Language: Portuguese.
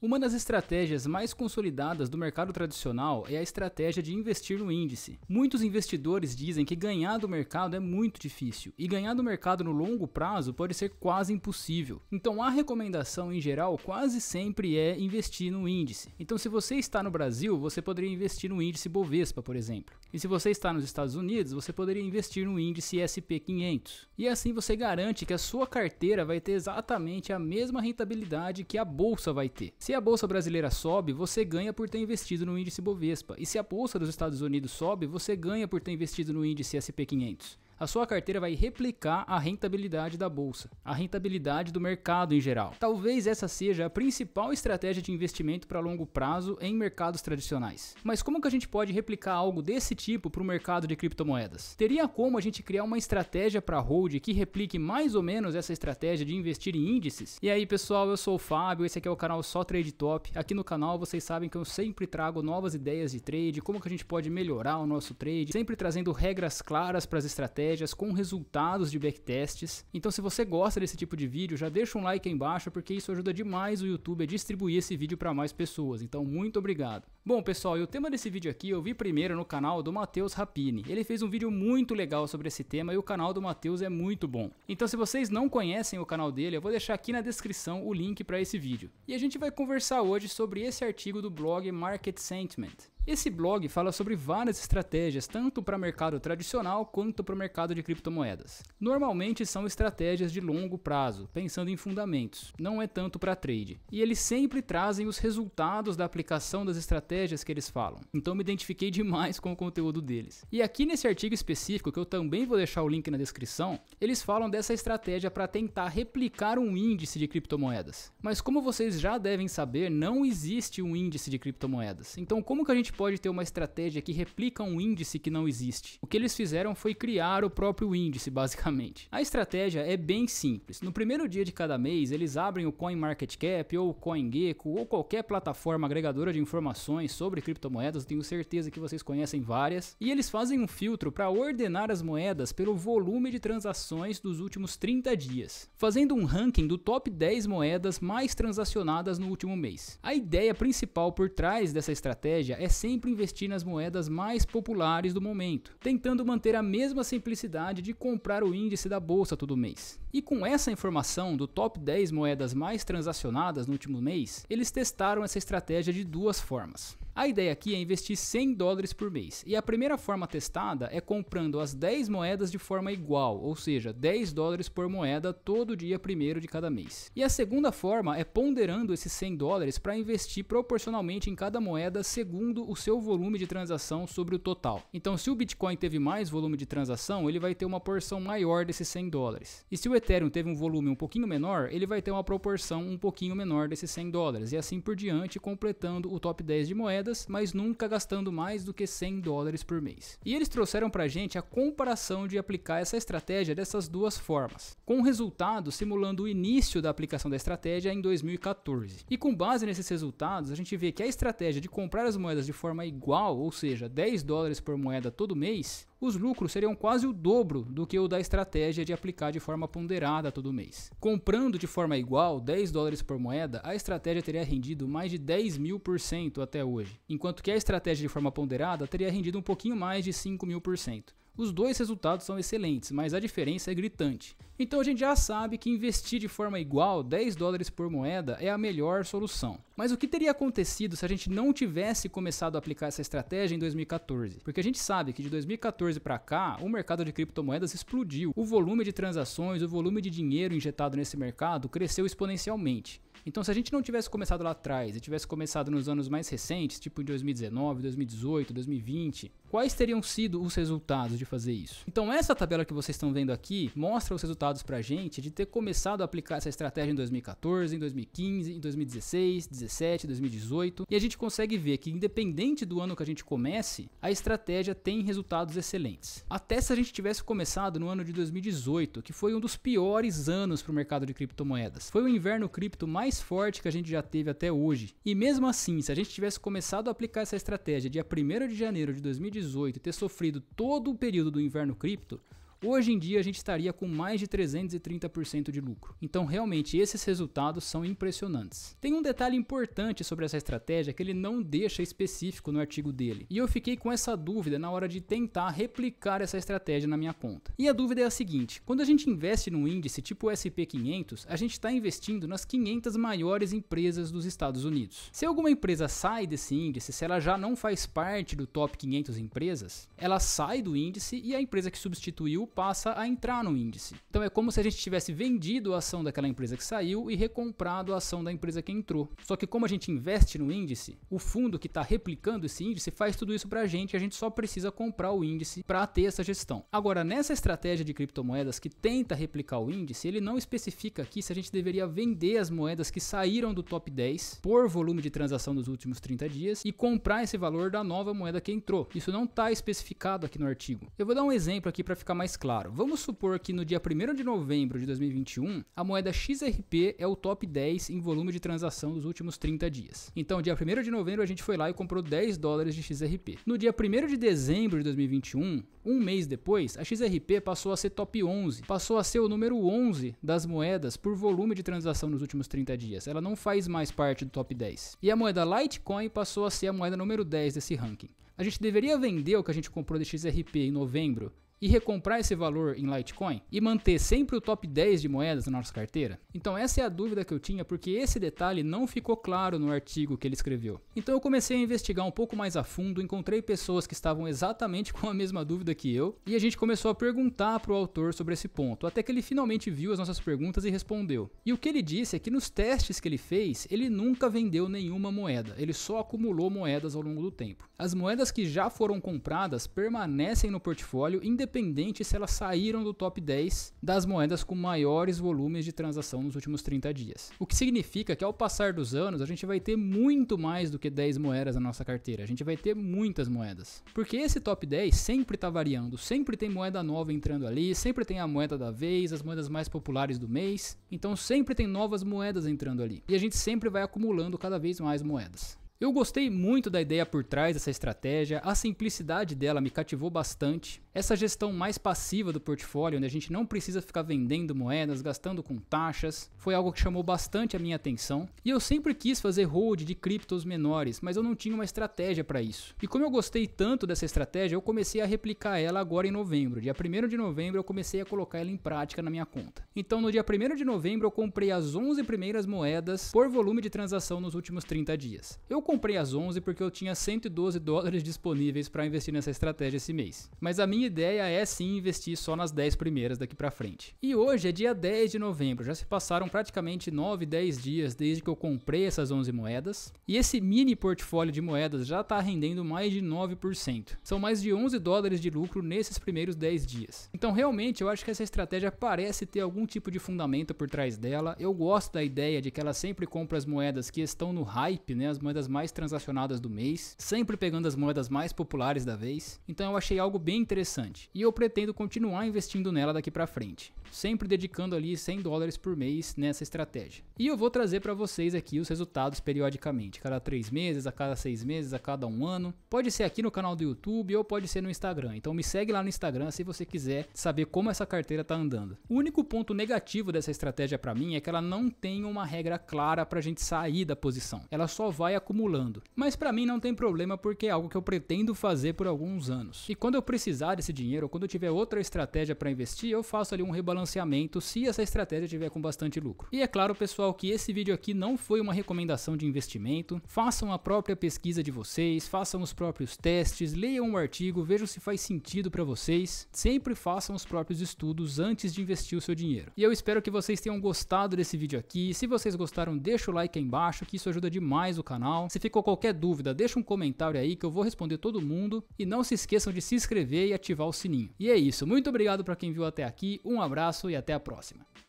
Uma das estratégias mais consolidadas do mercado tradicional é a estratégia de investir no índice. Muitos investidores dizem que ganhar do mercado é muito difícil e ganhar do mercado no longo prazo pode ser quase impossível. Então, a recomendação em geral quase sempre é investir no índice. Então, se você está no Brasil, você poderia investir no índice Bovespa, por exemplo. E se você está nos Estados Unidos, você poderia investir no índice SP500. E assim você garante que a sua carteira vai ter exatamente a mesma rentabilidade que a bolsa vai ter. Se a bolsa brasileira sobe, você ganha por ter investido no índice Bovespa. E se a bolsa dos Estados Unidos sobe, você ganha por ter investido no índice SP500 a sua carteira vai replicar a rentabilidade da bolsa, a rentabilidade do mercado em geral. Talvez essa seja a principal estratégia de investimento para longo prazo em mercados tradicionais. Mas como que a gente pode replicar algo desse tipo para o mercado de criptomoedas? Teria como a gente criar uma estratégia para hold que replique mais ou menos essa estratégia de investir em índices? E aí, pessoal, eu sou o Fábio, esse aqui é o canal Só Trade Top. Aqui no canal vocês sabem que eu sempre trago novas ideias de trade, como que a gente pode melhorar o nosso trade, sempre trazendo regras claras para as estratégias estratégias com resultados de backtests. Então, se você gosta desse tipo de vídeo, já deixa um like aí embaixo porque isso ajuda demais o YouTube a distribuir esse vídeo para mais pessoas. Então, muito obrigado. Bom, pessoal, e o tema desse vídeo aqui eu vi primeiro no canal do Matheus Rapini. Ele fez um vídeo muito legal sobre esse tema e o canal do Matheus é muito bom. Então, se vocês não conhecem o canal dele, eu vou deixar aqui na descrição o link para esse vídeo. E a gente vai conversar hoje sobre esse artigo do blog Market Sentiment. Esse blog fala sobre várias estratégias, tanto para mercado tradicional quanto para o mercado de criptomoedas. Normalmente são estratégias de longo prazo, pensando em fundamentos, não é tanto para trade. E eles sempre trazem os resultados da aplicação das estratégias que eles falam. Então me identifiquei demais com o conteúdo deles. E aqui nesse artigo específico, que eu também vou deixar o link na descrição, eles falam dessa estratégia para tentar replicar um índice de criptomoedas. Mas como vocês já devem saber, não existe um índice de criptomoedas. Então como que a gente pode ter uma estratégia que replica um índice que não existe. O que eles fizeram foi criar o próprio índice, basicamente. A estratégia é bem simples. No primeiro dia de cada mês, eles abrem o CoinMarketCap ou o CoinGecko ou qualquer plataforma agregadora de informações sobre criptomoedas, tenho certeza que vocês conhecem várias, e eles fazem um filtro para ordenar as moedas pelo volume de transações dos últimos 30 dias, fazendo um ranking do top 10 moedas mais transacionadas no último mês. A ideia principal por trás dessa estratégia é sempre sempre investir nas moedas mais populares do momento, tentando manter a mesma simplicidade de comprar o índice da bolsa todo mês. E com essa informação do top 10 moedas mais transacionadas no último mês, eles testaram essa estratégia de duas formas. A ideia aqui é investir 100 dólares por mês. E a primeira forma testada é comprando as 10 moedas de forma igual, ou seja, 10 dólares por moeda todo dia primeiro de cada mês. E a segunda forma é ponderando esses 100 dólares para investir proporcionalmente em cada moeda segundo o seu volume de transação sobre o total. Então, se o Bitcoin teve mais volume de transação, ele vai ter uma porção maior desses 100 dólares. E se o Ethereum teve um volume um pouquinho menor, ele vai ter uma proporção um pouquinho menor desses 100 dólares. E assim por diante, completando o top 10 de moedas moedas, mas nunca gastando mais do que 100 dólares por mês. E eles trouxeram para a gente a comparação de aplicar essa estratégia dessas duas formas, com o resultado simulando o início da aplicação da estratégia em 2014. E com base nesses resultados, a gente vê que a estratégia de comprar as moedas de forma igual, ou seja, 10 dólares por moeda todo mês, os lucros seriam quase o dobro do que o da estratégia de aplicar de forma ponderada todo mês. Comprando de forma igual 10 dólares por moeda, a estratégia teria rendido mais de 10 mil por cento até hoje, enquanto que a estratégia de forma ponderada teria rendido um pouquinho mais de 5 mil por cento. Os dois resultados são excelentes, mas a diferença é gritante. Então a gente já sabe que investir de forma igual 10 dólares por moeda é a melhor solução. Mas o que teria acontecido se a gente não tivesse começado a aplicar essa estratégia em 2014? Porque a gente sabe que de 2014 para cá, o mercado de criptomoedas explodiu. O volume de transações, o volume de dinheiro injetado nesse mercado cresceu exponencialmente. Então, se a gente não tivesse começado lá atrás e tivesse começado nos anos mais recentes, tipo em 2019, 2018, 2020, quais teriam sido os resultados de fazer isso? Então, essa tabela que vocês estão vendo aqui mostra os resultados pra gente de ter começado a aplicar essa estratégia em 2014, em 2015, em 2016, 2017, 2018, e a gente consegue ver que independente do ano que a gente comece, a estratégia tem resultados excelentes. Até se a gente tivesse começado no ano de 2018, que foi um dos piores anos para o mercado de criptomoedas. Foi o inverno cripto mais mais forte que a gente já teve até hoje. E mesmo assim, se a gente tivesse começado a aplicar essa estratégia dia 1 de janeiro de 2018 e ter sofrido todo o período do inverno cripto, hoje em dia a gente estaria com mais de 330% de lucro. Então realmente esses resultados são impressionantes. Tem um detalhe importante sobre essa estratégia que ele não deixa específico no artigo dele. E eu fiquei com essa dúvida na hora de tentar replicar essa estratégia na minha conta. E a dúvida é a seguinte, quando a gente investe num índice tipo SP500, a gente está investindo nas 500 maiores empresas dos Estados Unidos. Se alguma empresa sai desse índice, se ela já não faz parte do top 500 empresas, ela sai do índice e a empresa que substituiu passa a entrar no índice. Então é como se a gente tivesse vendido a ação daquela empresa que saiu e recomprado a ação da empresa que entrou. Só que como a gente investe no índice, o fundo que está replicando esse índice faz tudo isso para a gente, a gente só precisa comprar o índice para ter essa gestão. Agora, nessa estratégia de criptomoedas que tenta replicar o índice, ele não especifica aqui se a gente deveria vender as moedas que saíram do top 10 por volume de transação dos últimos 30 dias e comprar esse valor da nova moeda que entrou. Isso não está especificado aqui no artigo. Eu vou dar um exemplo aqui para ficar mais claro. Vamos supor que no dia 1 de novembro de 2021, a moeda XRP é o top 10 em volume de transação dos últimos 30 dias. Então, dia 1 de novembro, a gente foi lá e comprou 10 dólares de XRP. No dia 1 de dezembro de 2021, um mês depois, a XRP passou a ser top 11, passou a ser o número 11 das moedas por volume de transação nos últimos 30 dias. Ela não faz mais parte do top 10. E a moeda Litecoin passou a ser a moeda número 10 desse ranking. A gente deveria vender o que a gente comprou de XRP em novembro e recomprar esse valor em Litecoin e manter sempre o top 10 de moedas na nossa carteira? Então essa é a dúvida que eu tinha porque esse detalhe não ficou claro no artigo que ele escreveu. Então eu comecei a investigar um pouco mais a fundo, encontrei pessoas que estavam exatamente com a mesma dúvida que eu e a gente começou a perguntar para o autor sobre esse ponto, até que ele finalmente viu as nossas perguntas e respondeu. E o que ele disse é que nos testes que ele fez, ele nunca vendeu nenhuma moeda, ele só acumulou moedas ao longo do tempo. As moedas que já foram compradas permanecem no portfólio independente independente se elas saíram do top 10 das moedas com maiores volumes de transação nos últimos 30 dias. O que significa que ao passar dos anos, a gente vai ter muito mais do que 10 moedas na nossa carteira. A gente vai ter muitas moedas. Porque esse top 10 sempre está variando, sempre tem moeda nova entrando ali, sempre tem a moeda da vez, as moedas mais populares do mês. Então sempre tem novas moedas entrando ali. E a gente sempre vai acumulando cada vez mais moedas. Eu gostei muito da ideia por trás dessa estratégia, a simplicidade dela me cativou bastante. Essa gestão mais passiva do portfólio, onde a gente não precisa ficar vendendo moedas, gastando com taxas, foi algo que chamou bastante a minha atenção. E eu sempre quis fazer hold de criptos menores, mas eu não tinha uma estratégia para isso. E como eu gostei tanto dessa estratégia, eu comecei a replicar ela agora em novembro. Dia 1 de novembro eu comecei a colocar ela em prática na minha conta. Então no dia 1 de novembro eu comprei as 11 primeiras moedas por volume de transação nos últimos 30 dias. Eu comprei as 11 porque eu tinha 112 dólares disponíveis para investir nessa estratégia esse mês. Mas a minha ideia é sim investir só nas 10 primeiras daqui para frente. E hoje é dia 10 de novembro, já se passaram praticamente 9, 10 dias desde que eu comprei essas 11 moedas, e esse mini portfólio de moedas já está rendendo mais de 9%. São mais de 11 dólares de lucro nesses primeiros 10 dias. Então realmente eu acho que essa estratégia parece ter algum tipo de fundamento por trás dela. Eu gosto da ideia de que ela sempre compra as moedas que estão no hype, né, as moedas mais transacionadas do mês, sempre pegando as moedas mais populares da vez. Então eu achei algo bem interessante interessante e eu pretendo continuar investindo nela daqui para frente, sempre dedicando ali 100 dólares por mês nessa estratégia. E eu vou trazer para vocês aqui os resultados periodicamente, cada 3 meses, a cada 6 meses, a cada 1 ano. Pode ser aqui no canal do YouTube ou pode ser no Instagram. Então me segue lá no Instagram se você quiser saber como essa carteira tá andando. O único ponto negativo dessa estratégia para mim é que ela não tem uma regra clara para a gente sair da posição. Ela só vai acumulando. Mas para mim não tem problema porque é algo que eu pretendo fazer por alguns anos. E quando eu precisar esse dinheiro, ou quando eu tiver outra estratégia para investir, eu faço ali um rebalanceamento se essa estratégia tiver com bastante lucro. E é claro, pessoal, que esse vídeo aqui não foi uma recomendação de investimento. Façam a própria pesquisa de vocês, façam os próprios testes, leiam o um artigo, vejam se faz sentido para vocês. Sempre façam os próprios estudos antes de investir o seu dinheiro. E eu espero que vocês tenham gostado desse vídeo aqui. Se vocês gostaram, deixa o like aí embaixo, que isso ajuda demais o canal. Se ficou qualquer dúvida, deixa um comentário aí que eu vou responder todo mundo. E não se esqueçam de se inscrever e ativar ativar o sininho. E é isso. Muito obrigado para quem viu até aqui. Um abraço e até a próxima.